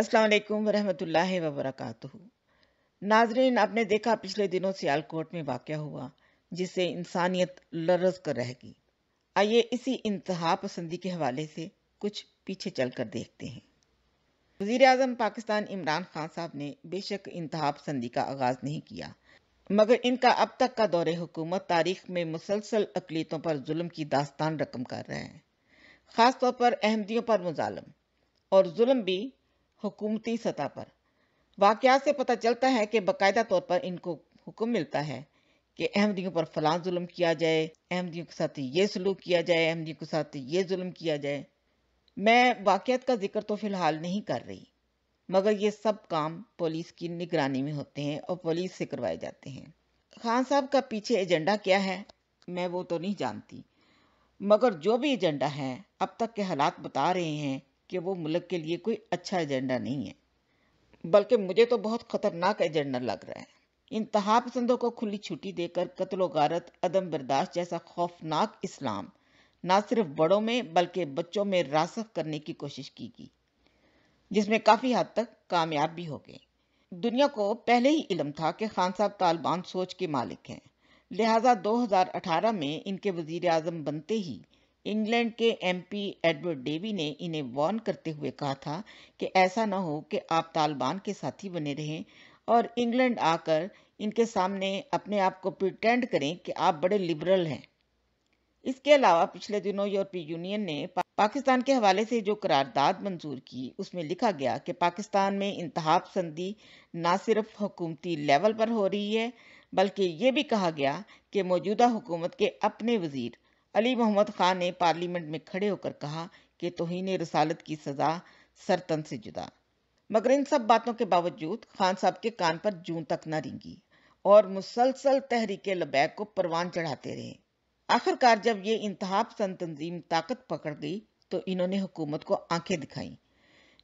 असलकम वरहमतुल्लाहि वबरक नाजरीन आपने देखा पिछले दिनों सियालकोट में वाक़ हुआ जिससे इंसानियत लरस कर रहेगी आइए इसी इंतहा पसंदी के हवाले से कुछ पीछे चल कर देखते हैं वजीर अजम पाकिस्तान इमरान खान साहब ने बेशक इंतहा पसंदी का आगाज़ नहीं किया मगर इनका अब तक का दौर हुकूमत तारीख में मुसलसल अकलीतों पर जुल्म की दास्तान रकम कर रहे हैं खासतौर पर अहमदियों पर मुजालम और जुल्म भी हुकूमती सतह पर वाक़ात से पता चलता है कि बाकायदा तौर पर इनको हुक्म मिलता है कि अहमदियों पर फलां जुल्म किया जाए अहमदियों के साथ ये सलूक किया जाए अहमदियों के साथ ये जुल्म किया जाए मैं वाकयात का जिक्र तो फ़िलहाल नहीं कर रही मगर ये सब काम पुलिस की निगरानी में होते हैं और पुलिस से करवाए जाते हैं खान साहब का पीछे एजेंडा क्या है मैं वो तो नहीं जानती मगर जो भी एजेंडा है अब तक के हालात बता रहे हैं कि वो मुल्क के लिए कोई अच्छा एजेंडा नहीं है बल्कि मुझे तो बहुत ख़तरनाक एजेंडा लग रहा है इंतहा पसंदों को खुली छुट्टी देकर कत्ल गारत अदम बर्दाश्त जैसा खौफनाक इस्लाम ना सिर्फ बड़ों में बल्कि बच्चों में रासख करने की कोशिश की गई जिसमें काफ़ी हद तक कामयाब भी हो गए दुनिया को पहले ही इलम था कि खान साहब तालिबान सोच के मालिक हैं लिहाजा 2018 में इनके वजीर आजम बनते ही इंग्लैंड के एमपी एडवर्ड डेवी ने इन्हें वार्न करते हुए कहा था कि ऐसा न हो कि आप तालिबान के साथी बने रहें और इंग्लैंड आकर इनके सामने अपने आप को प्रिटेंड करें कि आप बड़े लिबरल हैं इसके अलावा पिछले दिनों यूरोपीय यूनियन ने पाकिस्तान के हवाले से जो करारदाद मंजूर की उसमें लिखा गया कि पाकिस्तान में इंतहा पसंदी न सिर्फ हुकूमती लेवल पर हो रही है बल्कि ये भी कहा गया कि मौजूदा हुकूमत के अपने वजीर अली मोहम्मद ख़ान ने पार्लियामेंट में खड़े होकर कहा कि तोहिन रसालत की सज़ा सरतन से जुदा मगर इन सब बातों के बावजूद खान साहब के कान पर जून तक न रिंगी और मुसलसल तहरीक लबैक को परवान चढ़ाते रहे आखिरकार जब ये इंतहा पसंद तंजीम ताकत पकड़ गई तो इन्होंने हुकूमत को आंखें दिखाई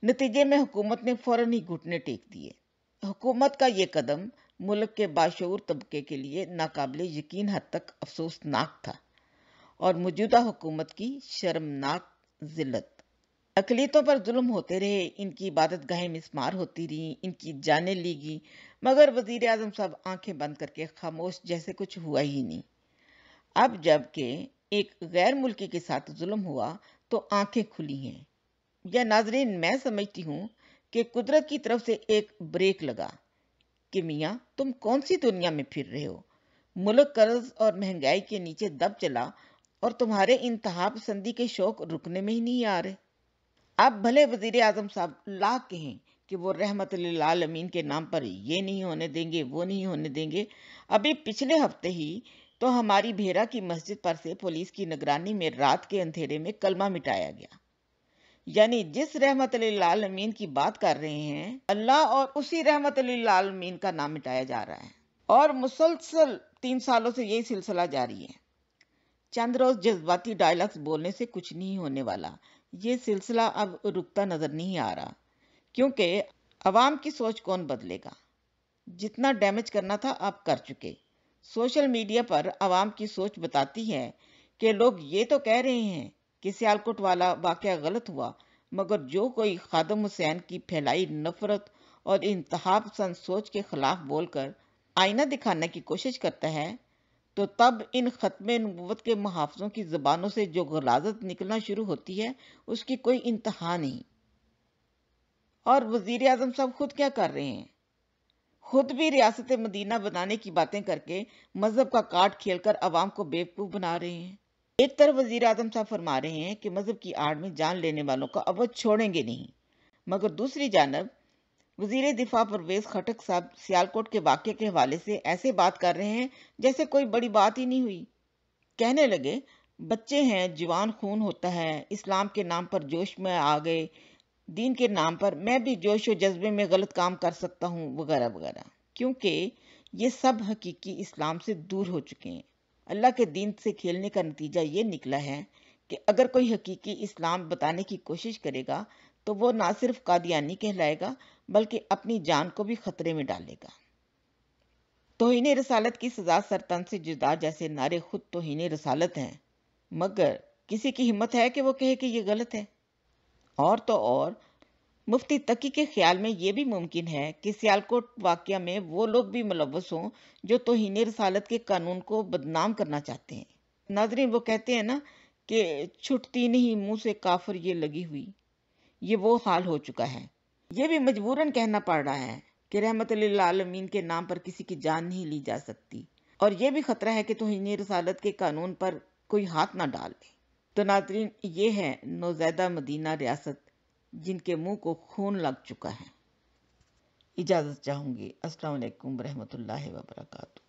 नतीजे में हुकूमत ने फौरन ही घुटने टेक दिए हुकूमत का ये कदम मुल्क के बाशूर तबके के लिए नाकबले यकीन हद तक अफसोसनाक था और मौजूदा हुकूमत की शर्मनाक जिल्लत अकलीतों पर जुल्म होते रहे इनकी इबादत गाहें मिसमार होती रहीं इनकी जानें ली गई मगर वजीर अजम साहब आंखें बंद करके खामोश जैसे कुछ हुआ ही नहीं अब जबकि एक गैर मुल्की के साथ जुल्म हुआ तो आंखें खुली हैं या नाजरीन मैं समझती हूँ कि कुदरत की तरफ से एक ब्रेक लगा कि मियाँ तुम कौन सी दुनिया में फिर रहे हो मुल्क कर्ज और महंगाई के नीचे दब चला और तुम्हारे इंतहा पसंदी के शौक रुकने में ही नहीं आ रहे आप भले वजीर आजम साहब ला कहें कि वो रहमत लालमीन के नाम पर ये नहीं होने देंगे वो नहीं होने देंगे अभी पिछले हफ्ते ही तो हमारी भेरा की मस्जिद पर से पुलिस की निगरानी में रात के अंधेरे में कलमा मिटाया गया यानी जिस रहमत लालमीन की बात कर रहे हैं अल्लाह और उसी रहमत लालमीन का नाम मिटाया जा रहा है और मुसलसल तीन सालों से यही सिलसिला जारी है चंद रोज जज्बाती डायलॉग्स बोलने से कुछ नहीं होने वाला ये सिलसिला अब रुकता नज़र नहीं आ रहा क्योंकि अवाम की सोच कौन बदलेगा जितना डैमेज करना था आप कर चुके सोशल मीडिया पर अवाम की सोच बताती है कि लोग ये तो कह रहे हैं कि सियालकोट वाला वाक़ गलत हुआ मगर जो कोई खादम हुसैन की फैलाई नफरत और इंतहा पसंद सोच के खिलाफ बोलकर आईना दिखाने की कोशिश करता है तो तब इन ख़त्म नबूत के मुहाफ़ों की ज़बानों से जो गलाजत निकलना शुरू होती है उसकी कोई इंतहा नहीं और वज़ी अजम साहब ख़ुद क्या कर रहे हैं खुद भी रियासत मदीना बनाने की बातें करके मज़हब का कार्ड खेल कर आवाम को बेवकूफ़ बना रहे हैं एक तरफ वज़ी अजम साहब फरमा रहे हैं कि मज़हब की आड़ में जान लेने वालों का अवध छोड़ेंगे नहीं मगर दूसरी जानब वजीर दिफा परवेज खटक साहब सियालकोट के वाक्य के हवाले से ऐसे बात कर रहे हैं जैसे कोई बड़ी बात ही नहीं हुई कहने लगे बच्चे हैं जवान खून होता है इस्लाम के नाम पर जोश में आ गए दीन के नाम पर मैं भी जोश व जज्बे में गलत काम कर सकता हूँ वगैरह वगैरह क्योंकि ये सब हकीकी इस्लाम से दूर हो चुके हैं अल्लाह के दीन से खेलने का नतीजा ये निकला है कि अगर कोई हकीकी इस्लाम बताने की कोशिश करेगा तो वो ना सिर्फ कादियानी कहलाएगा बल्कि अपनी जान को भी खतरे में डालेगा तोहिन रसालत की सजा सरतन से जुदा जैसे नारे खुद तोहिन रसालत हैं मगर किसी की हिम्मत है कि वो कहे कि ये गलत है और तो और मुफ्ती तकी के ख्याल में ये भी मुमकिन है कि सियालकोट वाक्य में वो लोग भी मुलवस हों जो तोहिन रसालत के कानून को बदनाम करना चाहते हैं नाजरीन वो कहते हैं ना कि छुटती नहीं मुंह से काफर ये लगी हुई ये वो हाल हो चुका है ये भी मजबूरन कहना पड़ रहा है कि रहमत आलमीन के नाम पर किसी की जान नहीं ली जा सकती और ये भी ख़तरा है कि तोहनी रसालत के कानून पर कोई हाथ ना डाल ले तो नाजरीन ये है नौजैदा मदीना रियासत जिनके मुंह को खून लग चुका है इजाज़त चाहूँगी अस्सलाम वरहमत रहमतुल्लाहि